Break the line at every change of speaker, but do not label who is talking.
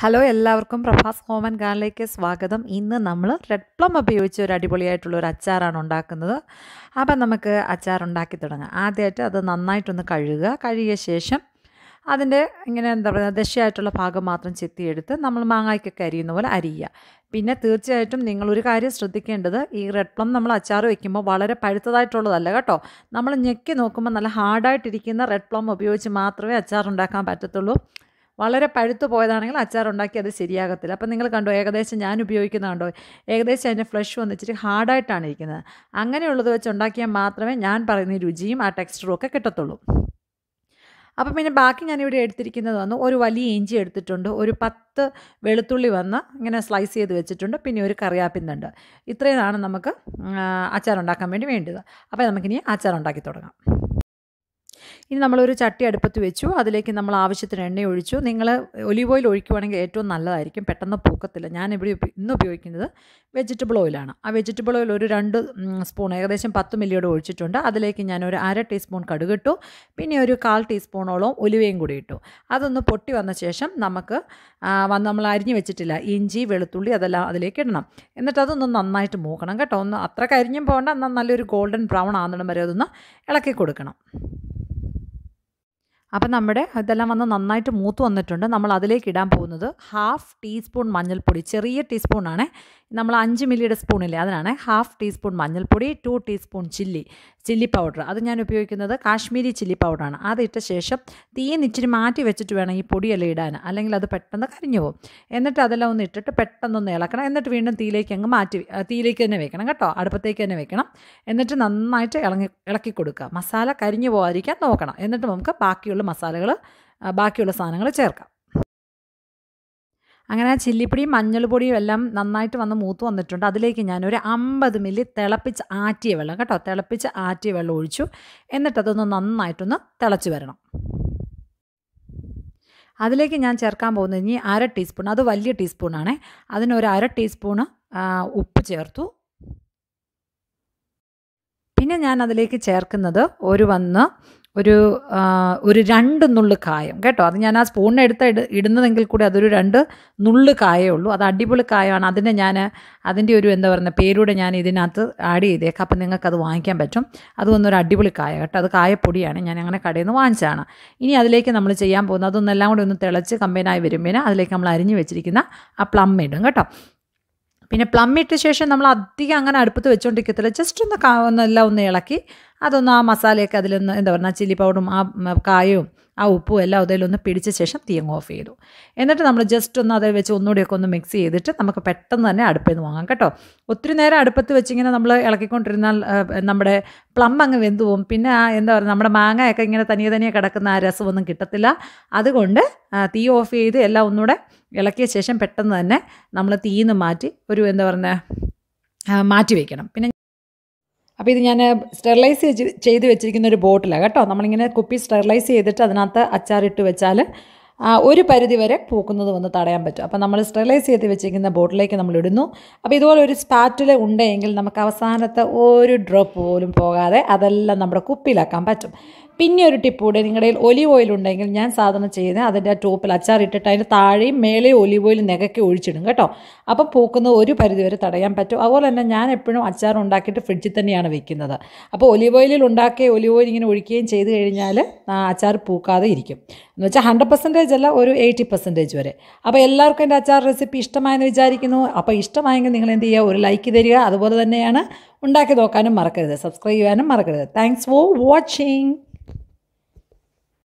hello എല്ലാവർക്കും പ്രഭാസ് കോമൻ ഗാനിലേക്ക് സ്വാഗതം ഇന്ന് നമ്മൾ റെഡ് പ്ലം ഉപയോഗിച്ച് ഒരു അടിപൊളിയായിട്ടുള്ള ഒരു അച്ചാറാണ് ഉണ്ടാക്കുന്നത് അപ്പം നമുക്ക് അച്ചാർ ഉണ്ടാക്കി തുടങ്ങാം ആദ്യമായിട്ട് അത് നന്നായിട്ടൊന്ന് കഴുകുക കഴുകിയ ശേഷം അതിൻ്റെ ഇങ്ങനെ എന്താ പറയുക ദശയായിട്ടുള്ള ഭാഗം മാത്രം ചെത്തിയെടുത്ത് നമ്മൾ മാങ്ങായ്ക്കൊക്കെ അരിയുന്ന പോലെ അരിയുക പിന്നെ തീർച്ചയായിട്ടും നിങ്ങൾ ഒരു കാര്യം ശ്രദ്ധിക്കേണ്ടത് ഈ റെഡ് പ്ലം നമ്മൾ അച്ചാർ വയ്ക്കുമ്പോൾ വളരെ പഴുത്തതായിട്ടുള്ളതല്ല കേട്ടോ നമ്മൾ ഞെക്കി നോക്കുമ്പോൾ നല്ല ഹാർഡായിട്ടിരിക്കുന്ന റെഡ് പ്ലം ഉപയോഗിച്ച് മാത്രമേ അച്ചാർ ഉണ്ടാക്കാൻ പറ്റത്തുള്ളൂ വളരെ പഴുത്തു പോയതാണെങ്കിൽ അച്ചാർ ഉണ്ടാക്കി അത് ശരിയാകത്തില്ല അപ്പം നിങ്ങൾ കണ്ടോ ഏകദേശം ഞാൻ ഉപയോഗിക്കുന്ന കണ്ടോ ഏകദേശം അതിൻ്റെ ഫ്ലഷ് വന്നിച്ചിട്ട് ഹാർഡായിട്ടാണ് ഇരിക്കുന്നത് അങ്ങനെയുള്ളത് വെച്ച് ഉണ്ടാക്കിയാൽ മാത്രമേ ഞാൻ പറയുന്ന രുചിയും ആ ടെക്സ്ചറും ഒക്കെ കിട്ടത്തുള്ളൂ അപ്പം പിന്നെ ബാക്കി ഞാനിവിടെ എടുത്തിരിക്കുന്നത് വന്ന് ഒരു വലിയ ഇഞ്ചി എടുത്തിട്ടുണ്ട് ഒരു പത്ത് വെളുത്തുള്ളി വന്ന് ഇങ്ങനെ സ്ലൈസ് ചെയ്ത് വെച്ചിട്ടുണ്ട് പിന്നെ ഒരു കറിയാപ്പിന്നുണ്ട് ഇത്രയുമാണ് നമുക്ക് അച്ചാറുണ്ടാക്കാൻ വേണ്ടി വേണ്ടത് അപ്പോൾ നമുക്കിനി അച്ചാറുണ്ടാക്കി തുടങ്ങാം ഇനി നമ്മളൊരു ചട്ടി അടുപ്പത്ത് വെച്ചു അതിലേക്ക് നമ്മൾ ആവശ്യത്തിന് എണ്ണ ഒഴിച്ചു നിങ്ങൾ ഒലീവ് ഓയിൽ ഒഴിക്കുവാണെങ്കിൽ ഏറ്റവും നല്ലതായിരിക്കും പെട്ടെന്ന് പൂക്കത്തില്ല ഞാൻ ഇവിടെ ഇന്ന് ഉപയോഗിക്കുന്നത് വെജിറ്റബിൾ ഓയിലാണ് ആ വെജിറ്റബിൾ ഓയിൽ ഒരു രണ്ട് സ്പൂൺ ഏകദേശം പത്ത് മില്ലിയോടെ ഒഴിച്ചിട്ടുണ്ട് അതിലേക്ക് ഞാൻ ഒരു അര ടീസ്പൂൺ കടുകിട്ടു പിന്നെ ഒരു കാൽ ടീസ്പൂണോളം ഒലുവയും കൂടി ഇട്ടു അതൊന്ന് പൊട്ടി വന്ന ശേഷം നമുക്ക് നമ്മൾ അരിഞ്ഞു വെച്ചിട്ടില്ല ഇഞ്ചി വെളുത്തുള്ളി അതെല്ലാം അതിലേക്ക് ഇടണം എന്നിട്ട് അതൊന്ന് നന്നായിട്ട് മൂക്കണം കേട്ടോ ഒന്ന് അത്ര കരിഞ്ഞും പോകണ്ട എന്നാൽ നല്ലൊരു ഗോൾഡൻ ബ്രൗൺ ആകുന്നിടം വരെ അതൊന്ന് ഇളക്കി കൊടുക്കണം അപ്പം നമ്മുടെ ഇതെല്ലാം വന്ന് നന്നായിട്ട് മൂത്ത് വന്നിട്ടുണ്ട് നമ്മൾ അതിലേക്ക് ഇടാൻ പോകുന്നത് ഹാഫ് ടീസ്പൂൺ മഞ്ഞൾപ്പൊടി ചെറിയ ടീസ്പൂണാണ് നമ്മൾ അഞ്ച് മില്ലിയുടെ സ്പൂണില്ലേ അതിനാണ് ഹാഫ് ടീസ്പൂൺ മഞ്ഞൾപ്പൊടി two teaspoon chilli chilli powder അത് ഞാൻ ഉപയോഗിക്കുന്നത് കാശ്മീരി ചില്ലി പൗഡറാണ് അതിട്ട ശേഷം തീ ഇച്ചിരി മാറ്റി വെച്ചിട്ട് വേണം ഈ പൊടിയെല്ലാം ഇടാൻ അല്ലെങ്കിൽ അത് പെട്ടെന്ന് കരിഞ്ഞു പോകും എന്നിട്ട് അതെല്ലാം ഒന്ന് ഇട്ടിട്ട് പെട്ടെന്നൊന്ന് ഇളക്കണം എന്നിട്ട് വീണ്ടും തീയിലേക്ക് അങ്ങ് മാറ്റി തീയിലേക്ക് തന്നെ വെക്കണം കേട്ടോ അടുപ്പത്തേക്ക് തന്നെ വെക്കണം എന്നിട്ട് നന്നായിട്ട് ഇളങ്ങി ഇളക്കി കൊടുക്കുക മസാല കരിഞ്ഞു പോകാതിരിക്കാൻ നോക്കണം എന്നിട്ട് നമുക്ക് ബാക്കിയുള്ള ബാക്കിയുള്ള മസാലകൾ ബാക്കിയുള്ള സാധനങ്ങൾ ചേർക്കാം അങ്ങനെ ആ ചില്ലിപ്പൊടിയും മഞ്ഞൾപ്പൊടിയും എല്ലാം നന്നായിട്ട് വന്ന് മൂത്ത് വന്നിട്ടുണ്ട് അതിലേക്ക് ഞാനൊരു അമ്പത് മില്ലി തിളപ്പിച്ച് ആറ്റിയ വെള്ളം കേട്ടോ തിളപ്പിച്ച് ആറ്റിയ വെള്ളം ഒഴിച്ചു എന്നിട്ടതൊന്ന് നന്നായിട്ടൊന്ന് തിളച്ച് വരണം അതിലേക്ക് ഞാൻ ചേർക്കാൻ പോകുന്നത് ഇനി അര ടീസ്പൂൺ അത് വലിയ ടീസ്പൂണാണ് അതിനൊരു അര ടീസ്പൂണ് ഉപ്പ് ചേർത്തു പിന്നെ ഞാൻ അതിലേക്ക് ചേർക്കുന്നത് ഒരു വന്ന് ഒരു ഒരു രണ്ട് നുള്ളു കായം കേട്ടോ അത് ഞാൻ ആ സ്പൂണിന് എടുത്ത് ഇടുന്നതെങ്കിൽ കൂടി അതൊരു രണ്ട് നുള്ളു കായേ ഉള്ളൂ അത് അടിപൊളി കായമാണ് അതിനെ ഞാൻ അതിൻ്റെ ഒരു എന്താ പറയുന്നത് പേരൂടെ ഞാൻ ഇതിനകത്ത് ആഡ് ചെയ്തേക്കാം അപ്പം നിങ്ങൾക്കത് വാങ്ങിക്കാൻ പറ്റും അത് വന്നൊരു അടിപൊളി കായ കേട്ടോ അത് കായപ്പൊടിയാണ് ഞാൻ അങ്ങനെ കടയിൽ നിന്ന് വാങ്ങിച്ചതാണ് ഇനി അതിലേക്ക് നമ്മൾ ചെയ്യാൻ പോകുന്നത് അതൊന്നെല്ലാം കൂടി ഒന്ന് തിളച്ച് കമ്പനായി വരുമ്പോൾ അതിലേക്ക് നമ്മൾ അരിഞ്ഞു വെച്ചിരിക്കുന്ന ആ പ്ലം ഇടും കേട്ടോ പിന്നെ പ്ലം ഇട്ട ശേഷം നമ്മൾ അധികം അങ്ങനെ അടുപ്പത്ത് വെച്ചുകൊണ്ടിരിക്കത്തില്ല ജസ്റ്റ് ഒന്ന് എല്ലാം ഒന്ന് ഇളക്കി അതൊന്ന് ആ മസാലയൊക്കെ അതിലൊന്ന് എന്താ പറഞ്ഞാൽ ചില്ലി പൗഡറും ആ കായവും ആ ഉപ്പും എല്ലാം അതിലൊന്ന് പിടിച്ച ശേഷം തീ ഓഫ് ചെയ്തു എന്നിട്ട് നമ്മൾ ജസ്റ്റ് ഒന്ന് അത് വെച്ച് ഒന്നുകൂടിയൊക്കെ ഒന്ന് മിക്സ് ചെയ്തിട്ട് നമുക്ക് പെട്ടെന്ന് തന്നെ അടുപ്പിൽ നിന്ന് വാങ്ങാം കേട്ടോ ഒത്തിരി നേരം അടുപ്പത്ത് വെച്ചിങ്ങനെ നമ്മൾ ഇളക്കിക്കൊണ്ടിരുന്നാൽ നമ്മുടെ പ്ലം അങ്ങ് വെന്തു പോകും പിന്നെ ആ എന്താ പറയുക നമ്മുടെ മാങ്ങയൊക്കെ ഇങ്ങനെ തനിയെ തനിയെ കിടക്കുന്ന ആ രസമൊന്നും കിട്ടത്തില്ല അതുകൊണ്ട് തീ ഓഫ് ചെയ്ത് എല്ലാം ഒന്നുകൂടെ ഇളക്കിയ ശേഷം പെട്ടെന്ന് തന്നെ നമ്മൾ തീന്ന് മാറ്റി ഒരു എന്താ പറയുക മാറ്റി വയ്ക്കണം പിന്നെ അപ്പോൾ ഇത് ഞാൻ സ്റ്റെറിലൈസ് ചെയ്ത് വെച്ചിരിക്കുന്ന ഒരു ബോട്ടിലാണ് കേട്ടോ നമ്മളിങ്ങനെ കുപ്പി സ്റ്റെറിലൈസ് ചെയ്തിട്ട് അതിനകത്ത് അച്ചാറിട്ട് വെച്ചാൽ ഒരു പരിധി വരെ പൂക്കുന്നത് വന്ന് തടയാൻ പറ്റും അപ്പോൾ നമ്മൾ സ്റ്റെറിലൈസ് ചെയ്ത് വെച്ചിരിക്കുന്ന ബോട്ടിലേക്ക് നമ്മൾ ഇടുന്നു അപ്പോൾ ഇതുപോലെ ഒരു സ്പാറ്റിൽ ഉണ്ടെങ്കിൽ നമുക്ക് അവസാനത്തെ ഒരു ഡ്രോപ്പ് പോലും പോകാതെ അതെല്ലാം നമ്മുടെ കുപ്പിയിലാക്കാൻ പറ്റും പിന്നെ ഒരു ടിപ്പ് കൂടി നിങ്ങളുടെ കയ്യിൽ ഒലിവ് ഓയിൽ ഉണ്ടെങ്കിൽ ഞാൻ സാധാരണ ചെയ്യുന്നത് അതിൻ്റെ ആ ടോപ്പിൽ അച്ചാറിട്ടിട്ട് അതിൻ്റെ താഴെയും മേലെയും ഒലിവ് ഓയിൽ നികക്കി ഒഴിച്ചിടും കേട്ടോ അപ്പോൾ പൂക്കുന്നത് ഒരു പരിധി വരെ തടയാൻ പറ്റും അതുപോലെ തന്നെ ഞാൻ എപ്പോഴും അച്ചാർ ഉണ്ടാക്കിയിട്ട് ഫ്രിഡ്ജിൽ തന്നെയാണ് വെക്കുന്നത് അപ്പോൾ ഒലിവ് ഓയിലിൽ ഉണ്ടാക്കിയ ഒലിവ് ഓയിൽ ഇങ്ങനെ ഒഴിക്കുകയും ചെയ്ത് കഴിഞ്ഞാൽ അച്ചാർ പൂക്കാതെ ഇരിക്കും എന്ന് വെച്ചാൽ ഹൺഡ്രഡ് പെർസെൻറ്റേജ് അല്ല ഒരു എയ്റ്റി പെർസെൻറ്റേജ് വരെ അപ്പോൾ എല്ലാവർക്കും എൻ്റെ അച്ചാർ റെസിപ്പി ഇഷ്ടമായെന്ന് വിചാരിക്കുന്നു അപ്പോൾ ഇഷ്ടമായെങ്കിൽ നിങ്ങൾ എന്ത് ചെയ്യുക ഒരു ലൈക്ക് തരിക അതുപോലെ തന്നെയാണ് ഉണ്ടാക്കി നോക്കാനും മറക്കരുത് സബ്സ്ക്രൈബ് ചെയ്യാനും മറക്കരുത് താങ്ക്സ് ഫോർ വാച്ചിങ്